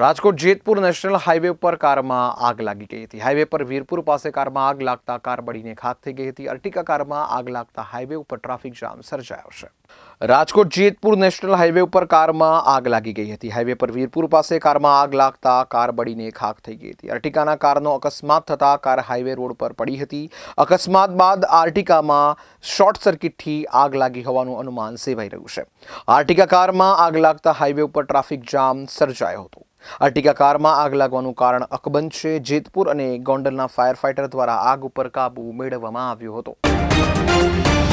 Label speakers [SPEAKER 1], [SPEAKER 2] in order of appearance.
[SPEAKER 1] Rajkot Jetpur national highway ઉપર કારમાં આગ લાગી ગઈ હતી હાઈવે પર વીરપુર પાસે કારમાં આગ લાગતા કાર બળીને ખાક થઈ ગઈ હતી અર્ટિકા કારમાં આગ લાગતા હાઈવે ઉપર ટ્રાફિક જામ સર્જાયો છે રાજકોટ જેતપુર નેશનલ હાઈવે ઉપર કારમાં આગ લાગી ગઈ હતી હાઈવે પર વીરપુર પાસે કારમાં આગ લાગતા કાર બળીને ખાક થઈ ગઈ હતી અર્ટિકાના કારનો અકસ્માત થતાં કાર હાઈવે રોડ પર પડી હતી અકસ્માત બાદ આર્ટિકામાં શોર્ટ સર્કિટથી આગ લાગી હોવાનું અનુમાન સેવાઈ રહ્યું છે આર્ટિકા કારમાં આગ લાગતા હાઈવે ઉપર ટ્રાફિક જામ સર્જાયો હતો અર્ટિગા કારમાં આગ લાગવાનું કારણ અકબંધ છે જેતપુર અને ગોંડલના ફાયર ફાઇટર દ્વારા આગ ઉપર કાબુ મેળવવામાં આવ્યો હતો